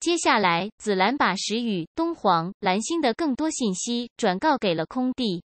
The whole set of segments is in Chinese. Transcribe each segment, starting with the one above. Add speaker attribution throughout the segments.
Speaker 1: 接下来，紫兰把石雨、东皇、蓝星的更多信息转告给了空地，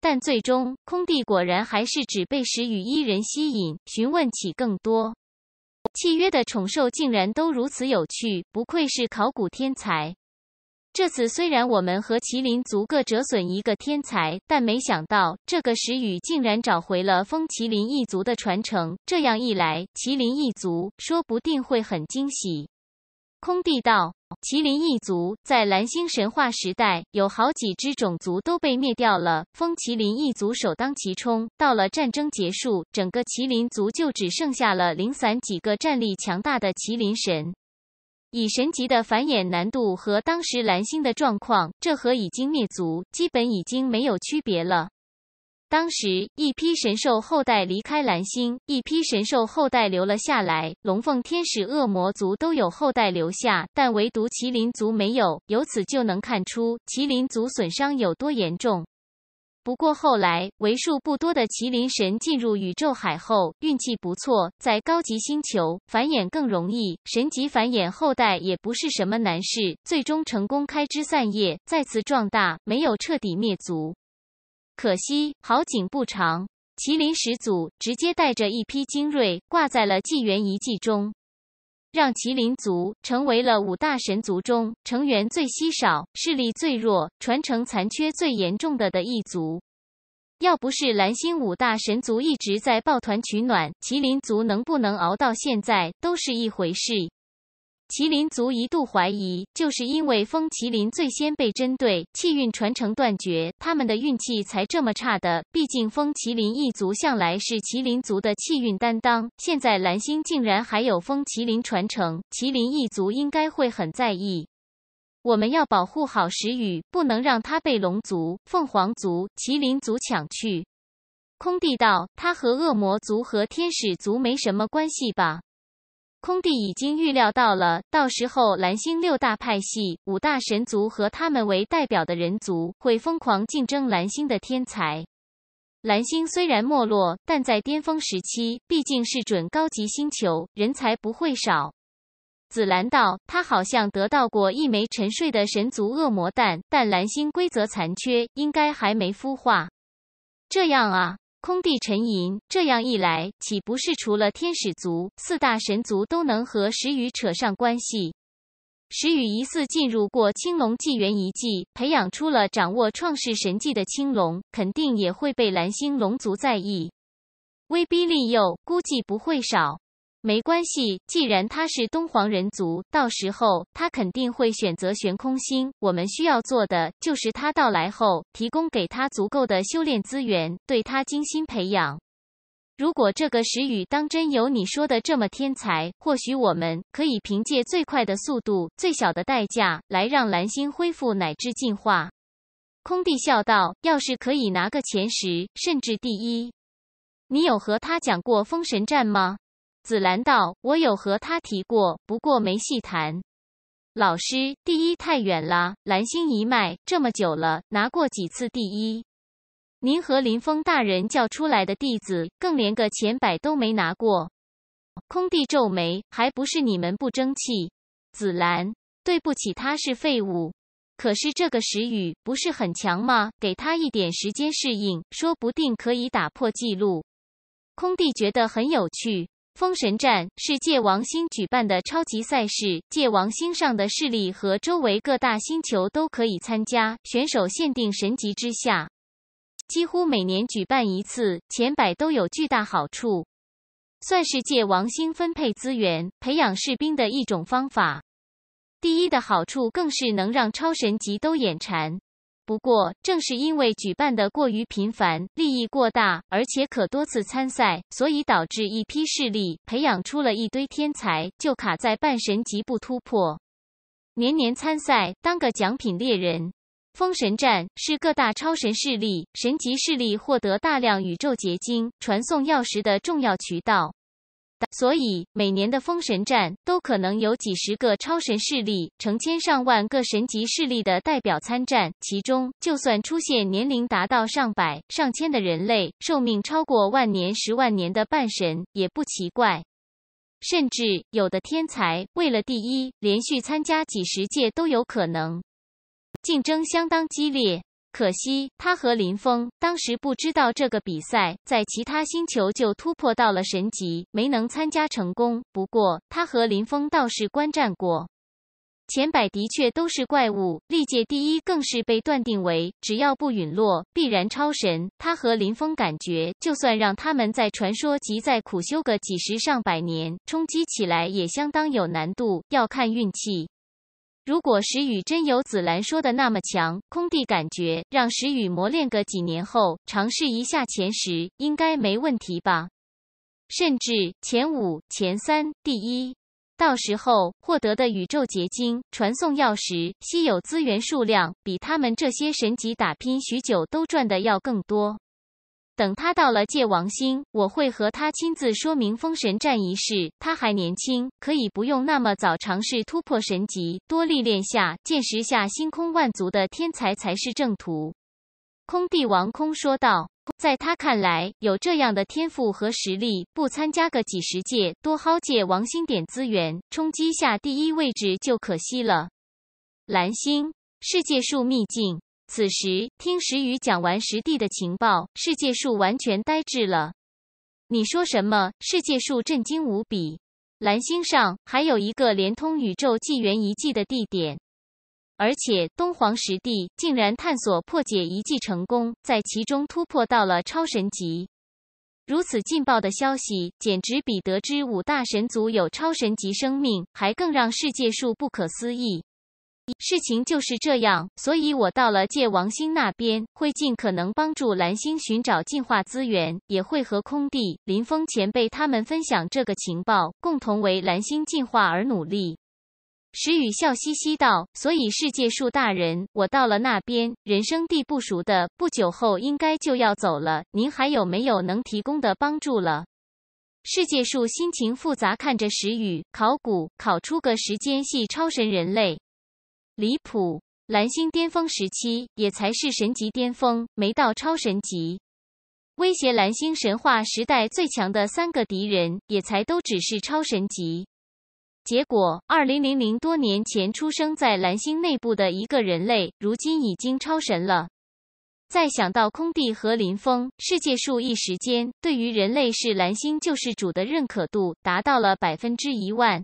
Speaker 1: 但最终空地果然还是只被石雨一人吸引，询问起更多契约的宠兽，竟然都如此有趣，不愧是考古天才。这次虽然我们和麒麟族各折损一个天才，但没想到这个石雨竟然找回了风麒麟一族的传承，这样一来，麒麟一族说不定会很惊喜。空地道，麒麟一族在蓝星神话时代，有好几只种族都被灭掉了，风麒麟一族首当其冲。到了战争结束，整个麒麟族就只剩下了零散几个战力强大的麒麟神。以神级的繁衍难度和当时蓝星的状况，这和已经灭族，基本已经没有区别了。当时一批神兽后代离开蓝星，一批神兽后代留了下来，龙凤天使恶魔族都有后代留下，但唯独麒麟族没有。由此就能看出麒麟族损伤有多严重。不过后来，为数不多的麒麟神进入宇宙海后，运气不错，在高级星球繁衍更容易，神级繁衍后代也不是什么难事，最终成功开枝散叶，再次壮大，没有彻底灭族。可惜好景不长，麒麟始祖直接带着一批精锐挂在了纪元遗迹中，让麒麟族成为了五大神族中成员最稀少、势力最弱、传承残缺最严重的的一族。要不是蓝星五大神族一直在抱团取暖，麒麟族能不能熬到现在都是一回事。麒麟族一度怀疑，就是因为风麒麟最先被针对，气运传承断绝，他们的运气才这么差的。毕竟风麒麟一族向来是麒麟族的气运担当，现在蓝星竟然还有风麒麟传承，麒麟一族应该会很在意。我们要保护好石雨，不能让他被龙族、凤凰族、麒麟族抢去。空地道，他和恶魔族和天使族没什么关系吧？空地已经预料到了，到时候蓝星六大派系、五大神族和他们为代表的人族会疯狂竞争蓝星的天才。蓝星虽然没落，但在巅峰时期毕竟是准高级星球，人才不会少。紫兰道，他好像得到过一枚沉睡的神族恶魔蛋，但蓝星规则残缺，应该还没孵化。这样啊。空地沉吟，这样一来，岂不是除了天使族，四大神族都能和石宇扯上关系？石宇疑似进入过青龙纪元遗迹，培养出了掌握创世神技的青龙，肯定也会被蓝星龙族在意，威逼利诱估计不会少。没关系，既然他是东皇人族，到时候他肯定会选择悬空星。我们需要做的就是他到来后，提供给他足够的修炼资源，对他精心培养。如果这个石宇当真有你说的这么天才，或许我们可以凭借最快的速度、最小的代价来让蓝星恢复乃至进化。空地笑道：“要是可以拿个前十，甚至第一，你有和他讲过封神战吗？”紫兰道：“我有和他提过，不过没细谈。”老师第一太远了，兰心一脉这么久了，拿过几次第一？您和林峰大人叫出来的弟子，更连个前百都没拿过。空地皱眉：“还不是你们不争气。”紫兰，对不起，他是废物。可是这个石宇不是很强吗？给他一点时间适应，说不定可以打破记录。空地觉得很有趣。封神战是界王星举办的超级赛事，界王星上的势力和周围各大星球都可以参加，选手限定神级之下，几乎每年举办一次，前百都有巨大好处，算是界王星分配资源、培养士兵的一种方法。第一的好处更是能让超神级都眼馋。不过，正是因为举办的过于频繁，利益过大，而且可多次参赛，所以导致一批势力培养出了一堆天才，就卡在半神级不突破。年年参赛，当个奖品猎人。封神战是各大超神势力、神级势力获得大量宇宙结晶、传送钥匙的重要渠道。所以，每年的封神战都可能有几十个超神势力、成千上万个神级势力的代表参战，其中就算出现年龄达到上百、上千的人类，寿命超过万年、十万年的半神也不奇怪。甚至有的天才为了第一，连续参加几十届都有可能，竞争相当激烈。可惜他和林峰当时不知道这个比赛，在其他星球就突破到了神级，没能参加成功。不过他和林峰倒是观战过，前百的确都是怪物，历届第一更是被断定为只要不陨落，必然超神。他和林峰感觉，就算让他们在传说级再苦修个几十上百年，冲击起来也相当有难度，要看运气。如果石宇真有紫兰说的那么强，空地感觉让石宇磨练个几年后，尝试一下前十应该没问题吧？甚至前五、前三、第一，到时候获得的宇宙结晶、传送钥匙、稀有资源数量，比他们这些神级打拼许久都赚的要更多。等他到了界王星，我会和他亲自说明封神战一事。他还年轻，可以不用那么早尝试突破神级，多历练下，见识下星空万族的天才才是正途。空帝王空说道：“在他看来，有这样的天赋和实力，不参加个几十届，多薅界王星点资源，冲击下第一位置就可惜了。”蓝星世界树秘境。此时听石宇讲完实地的情报，世界树完全呆滞了。你说什么？世界树震惊无比。蓝星上还有一个连通宇宙纪元遗迹的地点，而且东皇实地竟然探索破解遗迹成功，在其中突破到了超神级。如此劲爆的消息，简直比得知五大神族有超神级生命还更让世界树不可思议。事情就是这样，所以我到了界王星那边，会尽可能帮助蓝星寻找进化资源，也会和空地、林峰前辈他们分享这个情报，共同为蓝星进化而努力。石宇笑嘻嘻道：“所以世界树大人，我到了那边，人生地不熟的，不久后应该就要走了。您还有没有能提供的帮助了？”世界树心情复杂，看着石宇，考古考出个时间系超神人类。离谱！蓝星巅峰时期也才是神级巅峰，没到超神级。威胁蓝星神话时代最强的三个敌人，也才都只是超神级。结果，二零零零多年前出生在蓝星内部的一个人类，如今已经超神了。再想到空地和林峰，世界树一时间对于人类是蓝星救世主的认可度达到了百分之一万。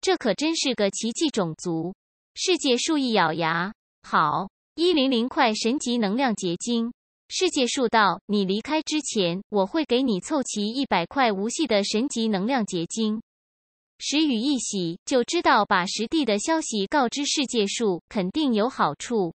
Speaker 1: 这可真是个奇迹种族！世界树一咬牙，好，一零零块神级能量结晶。世界树道，你离开之前，我会给你凑齐一百块无系的神级能量结晶。石宇一喜，就知道把实地的消息告知世界树，肯定有好处。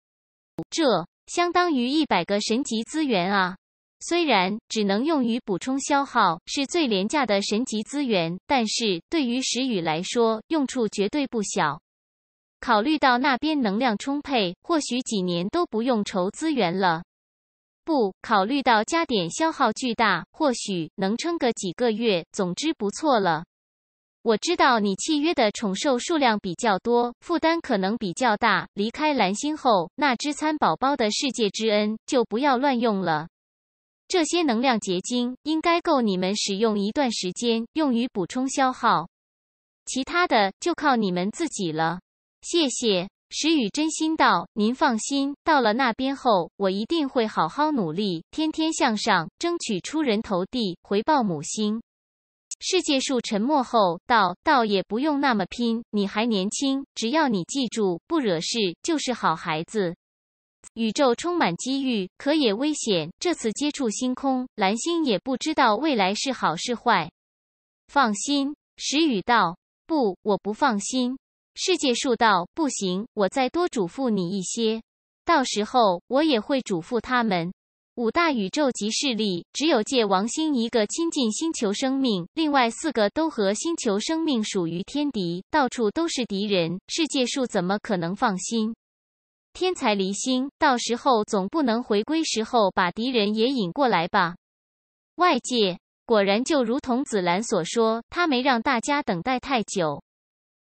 Speaker 1: 这相当于一百个神级资源啊！虽然只能用于补充消耗，是最廉价的神级资源，但是对于石宇来说，用处绝对不小。考虑到那边能量充沛，或许几年都不用愁资源了。不，考虑到加点消耗巨大，或许能撑个几个月，总之不错了。我知道你契约的宠兽数量比较多，负担可能比较大。离开蓝星后，那只餐宝宝的世界之恩就不要乱用了。这些能量结晶应该够你们使用一段时间，用于补充消耗。其他的就靠你们自己了。谢谢石宇，真心道：“您放心，到了那边后，我一定会好好努力，天天向上，争取出人头地，回报母星。”世界树沉默后道：“倒也不用那么拼，你还年轻，只要你记住，不惹事就是好孩子。宇宙充满机遇，可也危险。这次接触星空蓝星，也不知道未来是好是坏。放心。”石宇道：“不，我不放心。”世界树道不行，我再多嘱咐你一些。到时候我也会嘱咐他们。五大宇宙级势力只有界王星一个亲近星球生命，另外四个都和星球生命属于天敌，到处都是敌人。世界树怎么可能放心？天才离星，到时候总不能回归时候把敌人也引过来吧？外界果然就如同紫兰所说，他没让大家等待太久。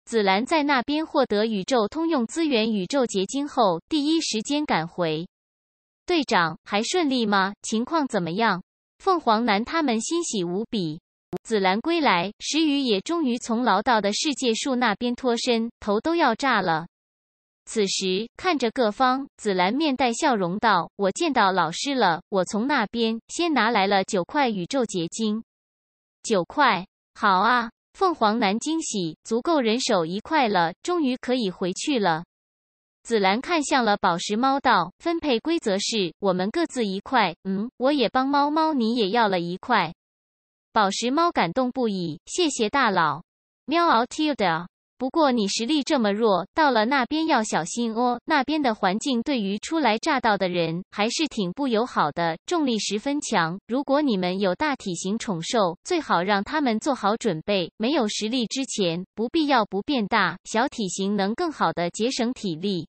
Speaker 1: 紫兰在那边获得宇宙通用资源宇宙结晶后，第一时间赶回。队长，还顺利吗？情况怎么样？凤凰男他们欣喜无比。紫兰归来，石宇也终于从牢道的世界树那边脱身，头都要炸了。此时看着各方，紫兰面带笑容道：“我见到老师了，我从那边先拿来了九块宇宙结晶，九块，好啊。”凤凰男惊喜，足够人手一块了，终于可以回去了。紫兰看向了宝石猫，道：“分配规则是，我们各自一块。嗯，我也帮猫猫，你也要了一块。”宝石猫感动不已，谢谢大佬，喵嗷替我的。不过你实力这么弱，到了那边要小心哦。那边的环境对于初来乍到的人还是挺不友好的，重力十分强。如果你们有大体型宠兽，最好让他们做好准备。没有实力之前，不必要不变大小体型，能更好的节省体力。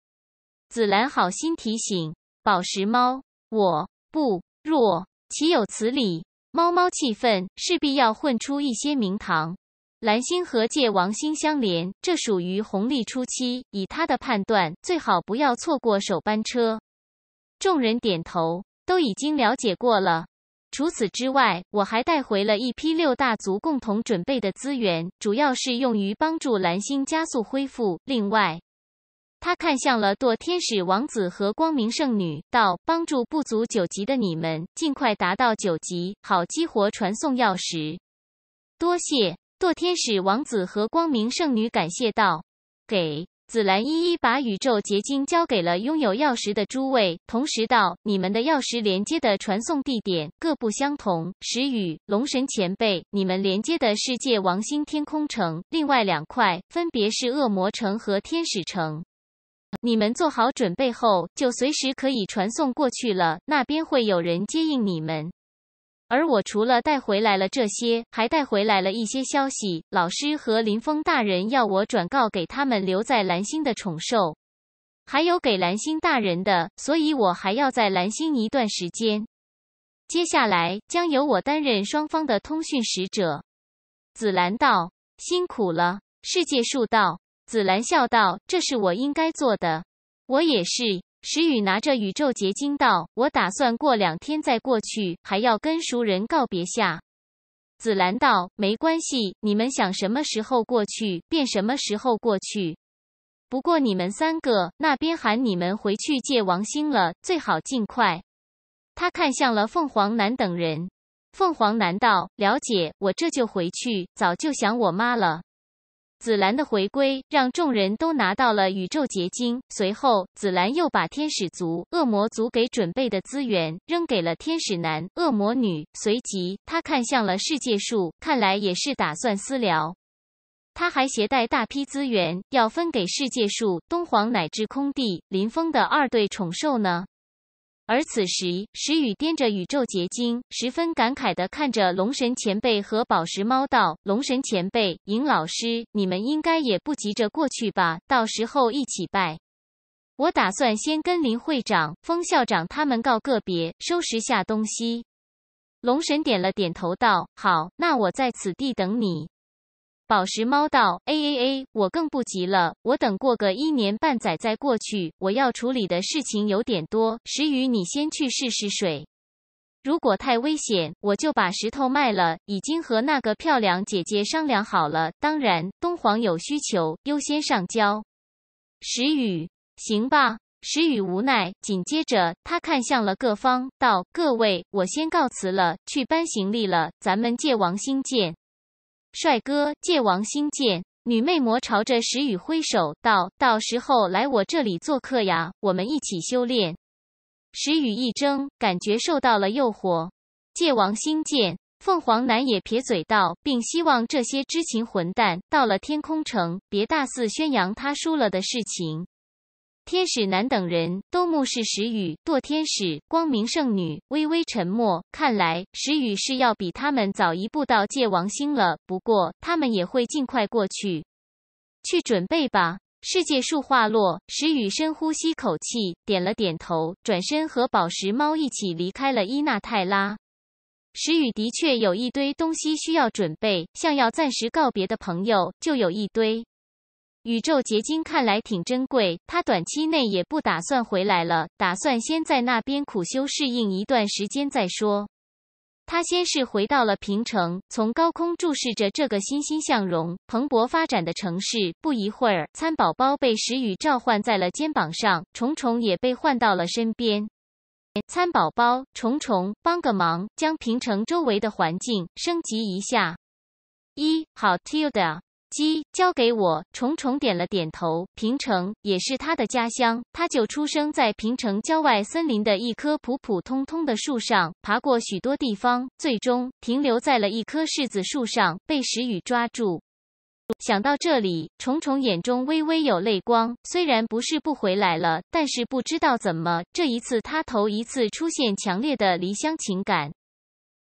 Speaker 1: 紫兰好心提醒，宝石猫，我不弱，岂有此理！猫猫气愤，势必要混出一些名堂。蓝星和界王星相连，这属于红利初期。以他的判断，最好不要错过首班车。众人点头，都已经了解过了。除此之外，我还带回了一批六大族共同准备的资源，主要是用于帮助蓝星加速恢复。另外，他看向了堕天使王子和光明圣女，道：“帮助不足九级的你们，尽快达到九级，好激活传送钥匙。”多谢。堕天使王子和光明圣女感谢道：“给紫兰一一把宇宙结晶交给了拥有钥匙的诸位，同时道：你们的钥匙连接的传送地点各不相同。石宇、龙神前辈，你们连接的世界王星天空城，另外两块分别是恶魔城和天使城。你们做好准备后，就随时可以传送过去了。那边会有人接应你们。”而我除了带回来了这些，还带回来了一些消息。老师和林峰大人要我转告给他们留在蓝星的宠兽，还有给蓝星大人的，所以我还要在蓝星一段时间。接下来将由我担任双方的通讯使者。紫兰道：“辛苦了。”世界树道：“紫兰笑道：‘这是我应该做的，我也是。”石宇拿着宇宙结晶道：“我打算过两天再过去，还要跟熟人告别下。”紫兰道：“没关系，你们想什么时候过去便什么时候过去。不过你们三个那边喊你们回去借王星了，最好尽快。”他看向了凤凰男等人。凤凰男道：“了解，我这就回去，早就想我妈了。”紫兰的回归让众人都拿到了宇宙结晶。随后，紫兰又把天使族、恶魔族给准备的资源扔给了天使男、恶魔女。随即，他看向了世界树，看来也是打算私聊。他还携带大批资源，要分给世界树、东皇乃至空地、林峰的二队宠兽呢。而此时，石宇掂着宇宙结晶，十分感慨地看着龙神前辈和宝石猫道：“龙神前辈，尹老师，你们应该也不急着过去吧？到时候一起拜。我打算先跟林会长、封校长他们告个别，收拾下东西。”龙神点了点头，道：“好，那我在此地等你。”宝石猫道，哎哎哎，我更不急了，我等过个一年半载再过去。我要处理的事情有点多。石雨，你先去试试水，如果太危险，我就把石头卖了。已经和那个漂亮姐姐商量好了，当然东皇有需求优先上交。石雨，行吧。石雨无奈，紧接着他看向了各方，道：“各位，我先告辞了，去搬行李了。咱们借王星见。”帅哥，界王星剑女魅魔朝着石雨挥手道：“到时候来我这里做客呀，我们一起修炼。”石雨一怔，感觉受到了诱惑。界王星剑，凤凰男也撇嘴道，并希望这些知情混蛋到了天空城别大肆宣扬他输了的事情。天使男等人都目视石雨，堕天使、光明圣女微微沉默。看来石雨是要比他们早一步到界王星了。不过他们也会尽快过去，去准备吧。世界树化落，石雨深呼吸口气，点了点头，转身和宝石猫一起离开了伊纳泰拉。石雨的确有一堆东西需要准备，像要暂时告别的朋友就有一堆。宇宙结晶看来挺珍贵，他短期内也不打算回来了，打算先在那边苦修适应一段时间再说。他先是回到了平城，从高空注视着这个欣欣向荣、蓬勃发展的城市。不一会儿，餐宝宝被石宇召唤在了肩膀上，虫虫也被唤到了身边。餐宝宝、虫虫，帮个忙，将平城周围的环境升级一下。一好，Tilda。鸡交给我，虫虫点了点头。平城也是他的家乡，他就出生在平城郊外森林的一棵普普通通的树上，爬过许多地方，最终停留在了一棵柿子树上，被石宇抓住。想到这里，虫虫眼中微微有泪光。虽然不是不回来了，但是不知道怎么，这一次他头一次出现强烈的离乡情感，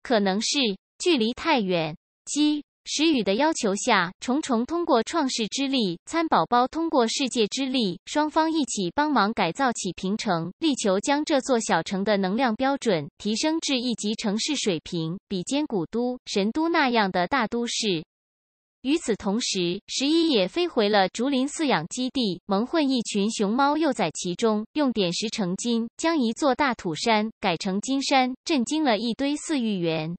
Speaker 1: 可能是距离太远。鸡。石宇的要求下，虫虫通过创世之力，参宝宝通过世界之力，双方一起帮忙改造起平城，力求将这座小城的能量标准提升至一级城市水平，比肩古都神都那样的大都市。与此同时，十一也飞回了竹林饲养基地，蒙混一群熊猫幼崽，其中用点石成金将一座大土山改成金山，震惊了一堆饲育员。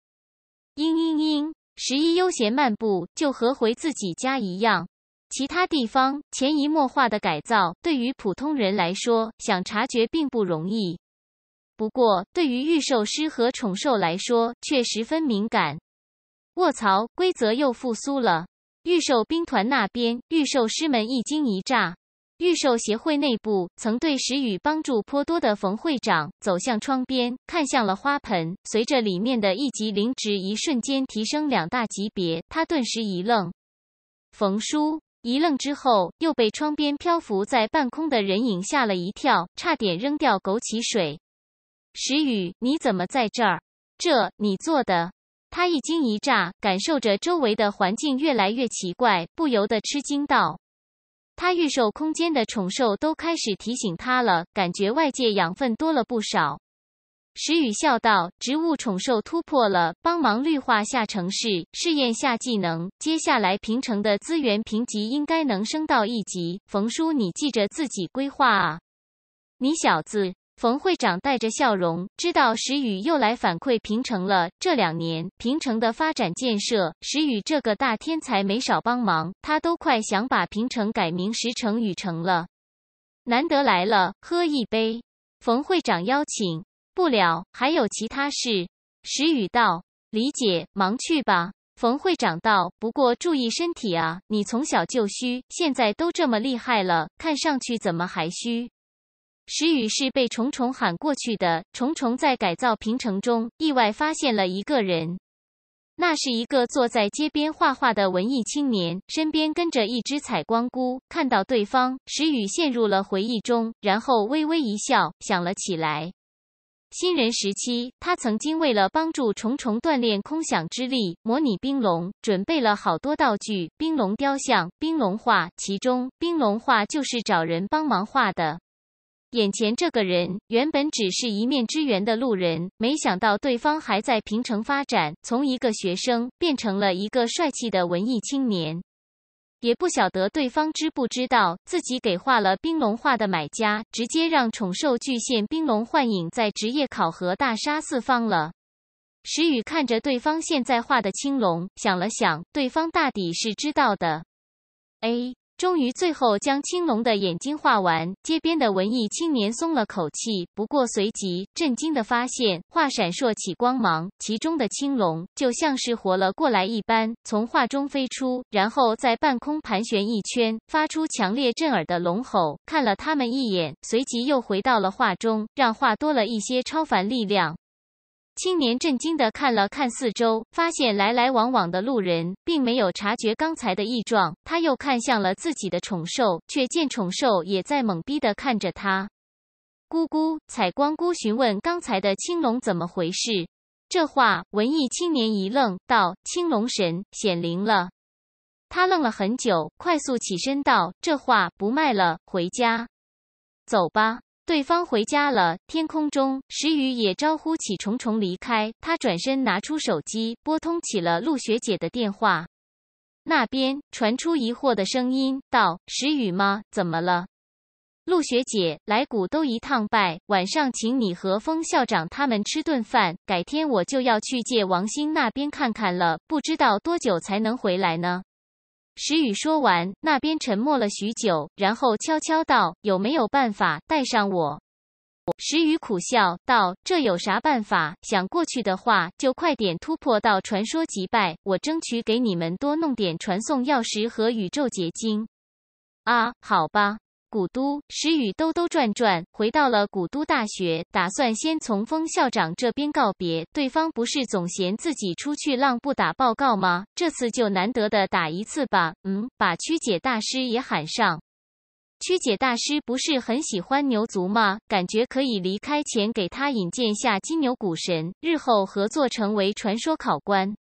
Speaker 1: 嘤嘤嘤。十一悠闲漫步，就和回自己家一样。其他地方潜移默化的改造，对于普通人来说，想察觉并不容易。不过，对于御兽师和宠兽来说，却十分敏感。卧槽，规则又复苏了！御兽兵团那边，御兽师们一惊一乍。预售协会内部曾对时雨帮助颇多的冯会长走向窗边，看向了花盆，随着里面的一级灵植一瞬间提升两大级别，他顿时一愣。冯叔一愣之后，又被窗边漂浮在半空的人影吓了一跳，差点扔掉枸杞水。时雨，你怎么在这儿？这你做的？他一惊一乍，感受着周围的环境越来越奇怪，不由得吃惊道。他预售空间的宠兽都开始提醒他了，感觉外界养分多了不少。石宇笑道：“植物宠兽突破了，帮忙绿化下城市，试验下技能。接下来平城的资源评级应该能升到一级。冯叔，你记着自己规划啊，你小子。”冯会长带着笑容，知道石宇又来反馈平城了。这两年平城的发展建设，石宇这个大天才没少帮忙，他都快想把平城改名石城宇城了。难得来了，喝一杯。冯会长邀请不了，还有其他事。石宇道：“理解，忙去吧。”冯会长道：“不过注意身体啊，你从小就虚，现在都这么厉害了，看上去怎么还虚？”石宇是被虫虫喊过去的。虫虫在改造平城中意外发现了一个人，那是一个坐在街边画画的文艺青年，身边跟着一只采光菇。看到对方，石宇陷入了回忆中，然后微微一笑，想了起来。新人时期，他曾经为了帮助虫虫锻炼空想之力，模拟冰龙，准备了好多道具：冰龙雕像、冰龙画，其中冰龙画就是找人帮忙画的。眼前这个人原本只是一面之缘的路人，没想到对方还在平城发展，从一个学生变成了一个帅气的文艺青年。也不晓得对方知不知道自己给画了冰龙画的买家，直接让宠兽巨献冰龙幻影在职业考核大杀四方了。石宇看着对方现在画的青龙，想了想，对方大抵是知道的。A 终于，最后将青龙的眼睛画完，街边的文艺青年松了口气。不过随即震惊的发现，画闪烁起光芒，其中的青龙就像是活了过来一般，从画中飞出，然后在半空盘旋一圈，发出强烈震耳的龙吼，看了他们一眼，随即又回到了画中，让画多了一些超凡力量。青年震惊的看了看四周，发现来来往往的路人并没有察觉刚才的异状。他又看向了自己的宠兽，却见宠兽也在懵逼的看着他。咕咕，采光姑询问刚才的青龙怎么回事。这话文艺青年一愣，道：“青龙神显灵了。”他愣了很久，快速起身道：“这画不卖了，回家，走吧。”对方回家了，天空中，石宇也招呼起虫虫离开。他转身拿出手机，拨通起了陆学姐的电话。那边传出疑惑的声音：“道石宇吗？怎么了？”陆学姐来古都一趟拜，晚上请你和风校长他们吃顿饭。改天我就要去借王星那边看看了，不知道多久才能回来呢。石宇说完，那边沉默了许久，然后悄悄道：“有没有办法带上我？”石宇苦笑道：“这有啥办法？想过去的话，就快点突破到传说级拜，我争取给你们多弄点传送钥匙和宇宙结晶。”啊，好吧。古都石宇兜兜转转，回到了古都大学，打算先从封校长这边告别。对方不是总嫌自己出去浪不打报告吗？这次就难得的打一次吧。嗯，把曲解大师也喊上。曲解大师不是很喜欢牛族吗？感觉可以离开前给他引荐下金牛股神，日后合作成为传说考官。